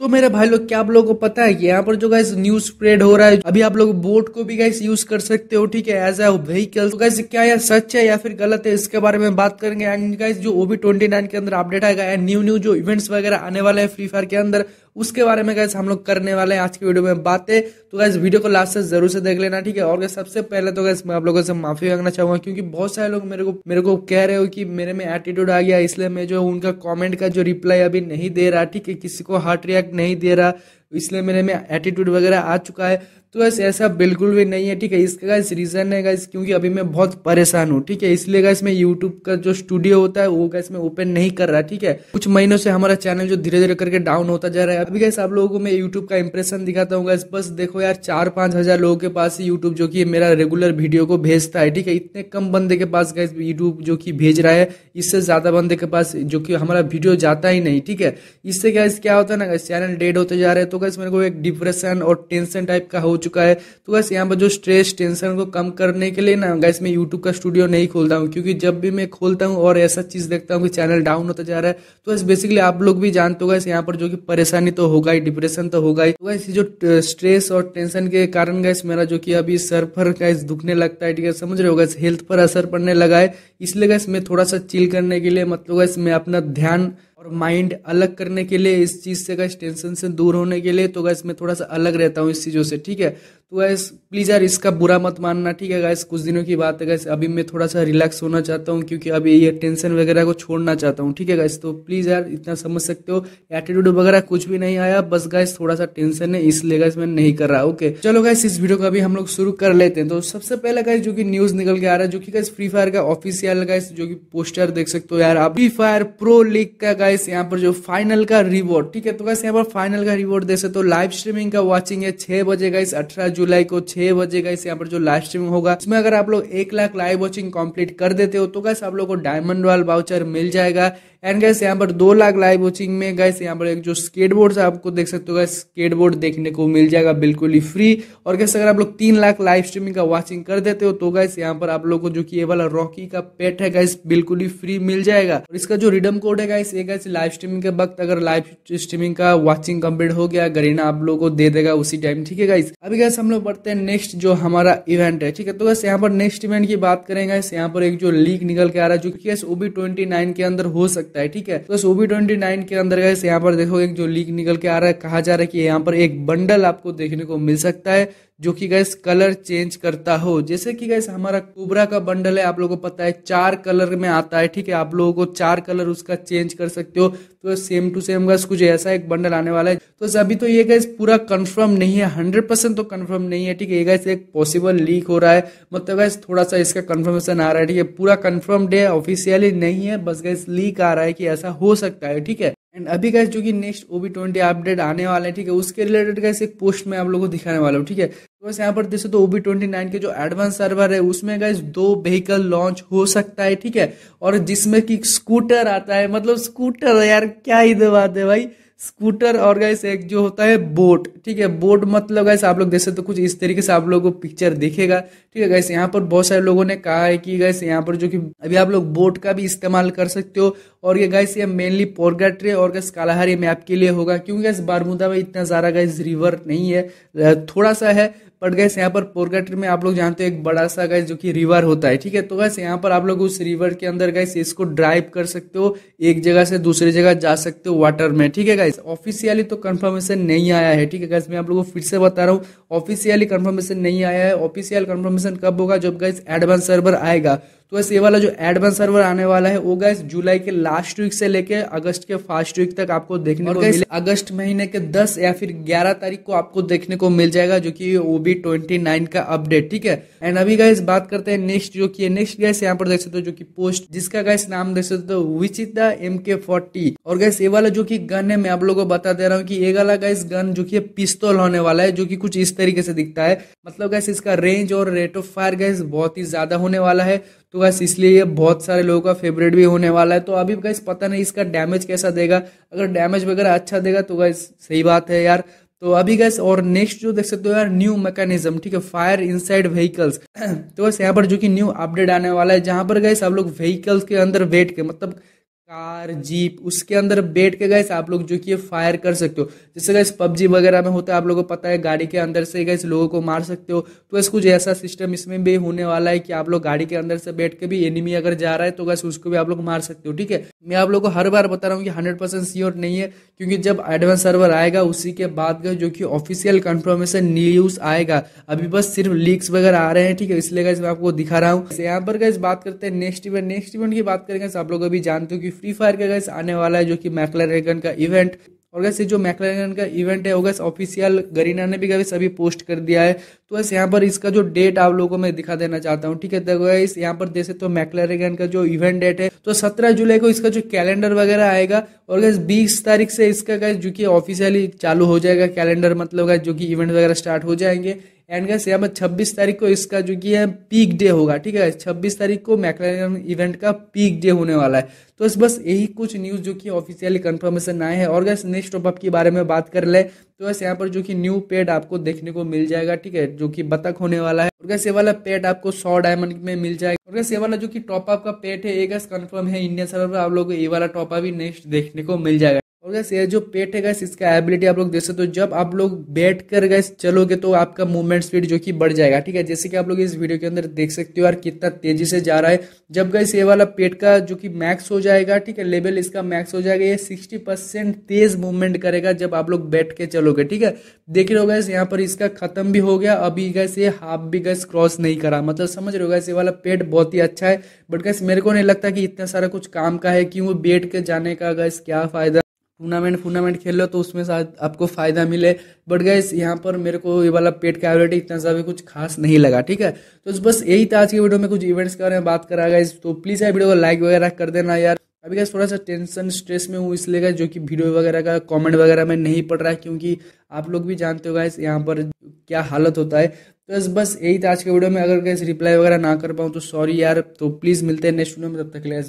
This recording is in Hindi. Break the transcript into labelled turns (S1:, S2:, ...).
S1: तो मेरे भाई लोग क्या आप लोगों को पता है कि यहाँ पर जो गाइस न्यूज स्प्रेड हो रहा है अभी आप लोग बोट को भी गाइस यूज कर सकते हो ठीक है एज ए व्हीकल तो गाइस क्या यार सच है या फिर गलत है इसके बारे में बात करेंगे एंड गाइस जो ओबी ट्वेंटी नाइन के अंदर अपडेट आएगा एंड न्यू न्यू जो इवेंट्स वगैरह आने वाले हैं फ्री फायर के अंदर उसके बारे में गैस हम लोग करने वाले हैं आज की वीडियो में बातें तो गैस वीडियो को लास्ट से जरूर से देख लेना ठीक है और गैस सबसे पहले तो गैस मैं आप लोगों से माफी मांगना चाहूंगा क्योंकि बहुत सारे लोग मेरे को मेरे को कह रहे हो कि मेरे में एटीट्यूड आ गया इसलिए मैं जो उनका कॉमेंट का जो रिप्लाई अभी नहीं दे रहा ठीक है किसी को हार्ट रिएक्ट नहीं दे रहा इसलिए मेरे में एटीट्यूड वगैरह आ चुका है तो गैस ऐसा बिल्कुल भी नहीं है ठीक है इसका गैस रीज़न है गैस क्योंकि अभी मैं बहुत परेशान हूँ ठीक है इसलिए गैस मैं यूट्यूब का जो स्टूडियो होता है वो गैस मैं ओपन नहीं कर रहा ठीक है कुछ महीनों से हमारा चैनल जो धीरे धीरे करके डाउन होता जा रहा है अभी गैस आप लोगों को मैं यूट्यूब का इंप्रेशन दिखाता हूँ गैस बस देखो यार चार पाँच हज़ार लोगों के पास ही यूट्यूब जो कि मेरा रेगुलर वीडियो को भेजता है ठीक है इतने कम बंदे के पास गैस यूट्यूब जो कि भेज रहा है इससे ज़्यादा बंदे के पास जो कि हमारा वीडियो जाता ही नहीं ठीक है इससे गैस क्या होता है ना गैस चैनल डेड होते जा रहे हैं तो गैस मेरे को एक डिप्रेशन और टेंशन टाइप का हो चुका है तो गैस यहाँ पर जो स्ट्रेस टेंशन को कम करने के लिए ना गैस मैं यूट्यूब का स्टूडियो नहीं खोलता हूँ क्योंकि जब भी मैं खोलता हूँ और ऐसा चीज़ देखता हूँ कि चैनल डाउन होता जा रहा है तो गैस बेसिकली आप लोग भी जानते हो गैस यहाँ पर जो कि परेशानी तो होगा ही डिप्रेशन तो होगा ही तो गैस जो स्ट्रेस और टेंशन के कारण गैस मेरा जो कि अभी सर पर गैस दुखने लगता है ठीक है समझ रहे हो गैस हेल्थ पर असर पड़ने लगा है इसलिए गैस मैं थोड़ा सा चिल करने के लिए मतलब गैस मैं अपना ध्यान और माइंड अलग करने के लिए इस चीज़ से गैस टेंशन से दूर होने के लिए तो गैस मैं थोड़ा सा अलग रहता हूँ इस चीज़ों से ठीक है तो गैस प्लीज़ यार इसका बुरा मत मानना ठीक है गैस कुछ दिनों की बात है गैस अभी मैं थोड़ा सा रिलैक्स होना चाहता हूँ क्योंकि अभी ये टेंशन वगैरह को छोड़ना चाहता हूँ ठीक है गैस तो प्लीज़ यार इतना समझ सकते हो एटीट्यूड वगैरह कुछ भी नहीं आया बस गैस थोड़ा सा टेंशन है इसलिए गैस मैं नहीं कर रहा ओके चलो गैस इस वीडियो को अभी हम लोग शुरू कर लेते हैं तो सबसे पहले गैस जो कि न्यूज़ निकल के आ रहा है जो कि गैस फ्री फायर का ऑफिसियल गैस जो कि पोस्टर देख सकते हो यार आप फ्री फायर प्रो लीग का गैस यहाँ पर जो फाइनल का रिवॉर्ड ठीक है तो गैस यहाँ पर फाइनल का रिवॉर्ड देख सकते हो लाइव स्ट्रीमिंग का वॉचिंग है छह बजे गैस अठारह जुलाई को छह बजे इस यहाँ पर जो लाइव स्ट्रीमिंग होगा इसमें अगर आप लोग एक लाख लाइव वॉचिंग कंप्लीट कर देते हो तो कैसे आप लोग को डायमंड वाल वाउचर मिल जाएगा एंड गैस यहाँ पर दो लाख लाइव वॉचिंग में गैस यहाँ पर एक जो स्केटबोर्ड है आपको देख सकते हो गैस स्केटबोर्ड देखने को मिल जाएगा बिल्कुल ही फ्री और गैस अगर आप लोग तीन लाख लाइव स्ट्रीमिंग का वॉचिंग कर देते हो तो गैस यहाँ पर आप लोग को जो कि ये वाला रॉकी का पेट है गैस बिल्कुल ही फ्री मिल जाएगा और इसका जो रिडम कोड है गैस ये गैस लाइव स्ट्रीमिंग के वक्त अगर लाइव स्ट्रीमिंग का वॉचिंग कम्प्लीट हो गया गरीना आप लोग को दे देगा उसी टाइम ठीक है गाइस अभी गैस हम लोग बढ़ते हैं नेक्स्ट जो हमारा इवेंट है ठीक है तो गैस यहाँ पर नेक्स्ट इवेंट की बात करेंगे यहाँ पर एक जो लीक निकल के आ रहा है जो की ओबी ट्वेंटी के अंदर हो सकता सकता है ठीक है तो सोबी ट्वेंटी नाइन के अंदर यहाँ पर देखो एक जो लीक निकल के आ रहा है कहा जा रहा है कि यहाँ पर एक बंडल आपको देखने को मिल सकता है जो कि गैस कलर चेंज करता हो जैसे कि गैस हमारा कोबरा का बंडल है आप लोगों को पता है चार कलर में आता है ठीक है आप लोगों को चार कलर उसका चेंज कर सकते हो तो सेम टू सेम गैस कुछ ऐसा एक बंडल आने वाला है तो अभी तो ये गैस पूरा कंफर्म नहीं है हंड्रेड परसेंट तो कंफर्म नहीं है ठीक है ये गैस एक पॉसिबल लीक हो रहा है मतलब गैस थोड़ा सा इसका कन्फर्मेशन आ रहा है ठीक है पूरा कन्फर्म डे ऑफिशियली नहीं है बस गैस लीक आ रहा है कि ऐसा हो सकता है ठीक है एंड अभी गैस जो कि next O B twenty update आने वाला है ठीक है उसके रिलेटेड का एक पोस्ट में आप लोगों को दिखाने वाला हूँ ठीक है बस यहाँ पर देखो तो ओबी ट्वेंटी नाइन के जो एडवांस सर्वर है उसमें गए दो व्हीकल लॉन्च हो सकता है ठीक है और जिसमें कि स्कूटर आता है मतलब स्कूटर यार क्या ही दबा दे भाई स्कूटर और गैस एक जो होता है बोट ठीक है बोट मतलब गैस आप लोग देख सकते तो कुछ इस तरीके से आप लोगों को पिक्चर दिखेगा ठीक है गैस यहाँ पर बहुत सारे लोगों ने कहा है कि गैस यहाँ पर जो कि अभी आप लोग बोट का भी इस्तेमाल कर सकते हो और ये गैस ये मेनली पोरगाट्रे और गैस कालाहारी में आपके लिए होगा क्योंकि गैस बारमुदा में इतना ज़्यादा गैस रिवर नहीं है थोड़ा सा है बट गैस यहाँ पर पोरगाट्री में आप लोग जानते हो एक बड़ा सा गैस जो कि रिवर होता है ठीक है तो गैस यहाँ पर आप लोग उस रिवर के अंदर गैस इसको ड्राइव कर सकते हो एक जगह से दूसरी जगह जा सकते हो वाटर में ठीक है गैस ऑफिशियली तो कन्फर्मेशन नहीं आया है ठीक है गैस मैं आप लोग को फिर से बता रहा हूँ ऑफिशियली कन्फर्मेशन नहीं आया है ऑफिशियल कन्फर्मेशन कब होगा जब गैस एडवांस सर्वर आएगा तो ये वाला जो एडवांस सर्वर आने वाला है वो गैस जुलाई के लास्ट वीक से लेके अगस्त के फर्स्ट वीक तक आपको देखने को मिले अगस्त महीने के 10 या फिर 11 तारीख को आपको देखने को मिल जाएगा जो कि वो भी ट्वेंटी का अपडेट ठीक है एंड अभी गैस बात करते हैं नेक्स्ट जो की नेक्स्ट गैस यहाँ पर देख सकते हो जो की पोस्ट जिसका गैस नाम देख सकते हो which is the M K forty और गैस ये वाला जो की गन है मैं आप लोगों को बता दे रहा हूँ की ये वाला गैस गन जो की पिस्तौल होने वाला है जो की कुछ इस तरीके से दिखता है मतलब गैस इसका रेंज और रेट ऑफ फायर गैस बहुत ही ज्यादा होने वाला है तो बस इसलिए ये बहुत सारे लोगों का फेवरेट भी होने वाला है तो अभी गैस पता नहीं इसका डैमेज कैसा देगा अगर डैमेज वगैरह अच्छा देगा तो गैस सही बात है यार तो अभी गैस और नेक्स्ट जो देख सकते हो यार न्यू मैकेनिज्म ठीक है फायर इनसाइड व्हीकल्स तो बस यहाँ पर जो कि न्यू अपडेट आने वाला है जहाँ पर गैस आप लोग व्हीकल्स के अंदर वेट के मतलब कार जीप उसके अंदर बैठ के गए आप लोग जो कि फायर कर सकते हो जैसे गैस पबजी वगैरह में होता है आप लोगों को पता है गाड़ी के अंदर से गए लोगों को मार सकते हो तो ऐसा कुछ ऐसा सिस्टम इसमें भी होने वाला है कि आप लोग गाड़ी के अंदर से बैठ के भी एनिमी अगर जा रहा है तो गैस उसको भी आप लोग मार सकते हो ठीक है मैं आप लोग को हर बार बता रहा हूँ कि हंड्रेड परसेंट नहीं है क्योंकि जब एडवांस सर्वर आएगा उसी के बाद का जो कि ऑफिशियल कंफर्मेशन न्यूज आएगा अभी बस सिर्फ लीक्स वगैरह आ रहे हैं ठीक है इसलिए गाइस मैं आपको दिखा रहा हूँ यहाँ पर गाइस बात करते हैं नेक्स्ट इवेंट नेक्स्ट इवेंट की बात करेंगे आप लोग अभी जानते हो कि फ्री फायर का गाइस आने वाला है जो कि मैकलर का इवेंट और गैस ये जो मैकलरन का इवेंट है वो गैस ऑफिशियल गरीना ने भी गैस अभी पोस्ट कर दिया है तो गैस यहाँ पर इसका जो डेट आप लोगों को मैं दिखा देना चाहता हूँ ठीक है देखो गैस यहाँ पर जैसे तो हो का जो इवेंट डेट है तो सत्रह जुलाई को इसका जो कैलेंडर वगैरह आएगा और गैस बीस तारीख से इसका गैस जो कि ऑफिशियली चालू हो जाएगा कैलेंडर मतलब गैस जो कि इवेंट वगैरह स्टार्ट हो जाएंगे एंड गैस यहाँ पर छब्बीस तारीख को इसका जो कि है पीक डे होगा ठीक है छब्बीस तारीख को मैकलारन इवेंट का पीक डे होने वाला है तो इस बस यही कुछ न्यूज़ जो कि ऑफिशियली कंफर्मेशन आए हैं और गैस नेक्स्ट टॉपअप के बारे में बात कर ले तो बस यहाँ पर जो कि न्यू पेड आपको देखने को मिल जाएगा ठीक है जो कि बतख होने वाला है और गैस ये वाला पेड आपको सौ डायमंड में मिल जाएगा और गैस ये वाला जो की टॉपअप का पेट है ये गैस कन्फर्म है इंडियन सर्वर पर आप लोग ये वाला टॉपअप ही नेक्स्ट देखने को मिल जाएगा और गैस ये जो पेट है गैस इसका एबिलिटी आप लोग देख सकते हो तो जब आप लोग बैठ कर गैस चलोगे तो आपका मूवमेंट स्पीड जो कि बढ़ जाएगा ठीक है जैसे कि आप लोग इस वीडियो के अंदर देख सकते हो यार कितना तेजी से जा रहा है जब गैस ये वाला पेट का जो कि मैक्स हो जाएगा ठीक है लेवल इसका मैक्स हो जाएगा ये सिक्सटी परसेंट तेज मूवमेंट करेगा जब आप लोग बैठ के चलोगे ठीक है देख रहे हो गैस यहाँ पर इसका खत्म भी हो गया अभी गैस ये हाफ भी गैस क्रॉस नहीं करा मतलब समझ रहे हो गैस ये वाला पेट बहुत ही अच्छा है बट गैस मेरे को नहीं लगता कि इतना सारा कुछ काम का है कि वो बैठ के जाने का गैस क्या फायदा टूर्नामेंट फूर्नामेंट खेल लो तो उसमें शायद आपको फ़ायदा मिले बट गैस यहाँ पर मेरे को ये वाला पेट कैविटी इतना सा भी कुछ खास नहीं लगा ठीक है तो बस यही था आज की वीडियो में कुछ इवेंट्स के बारे में बात करा गया तो प्लीज़ यार वीडियो को लाइक वगैरह कर देना यार अभी गैस थोड़ा सा टेंशन स्ट्रेस में हूँ इसलिए गए जो कि वीडियो वगैरह का कमेंट वगैरह में नहीं पड़ रहा है क्योंकि आप लोग भी जानते हो गैस यहाँ पर क्या हालत होता है तो बस बस यही था आज के वीडियो में अगर गैस रिप्लाई वगैरह ना कर पाऊँ तो सॉरी यार तो प्लीज़ मिलते हैं नेक्स्ट वीडियो में तब तक ले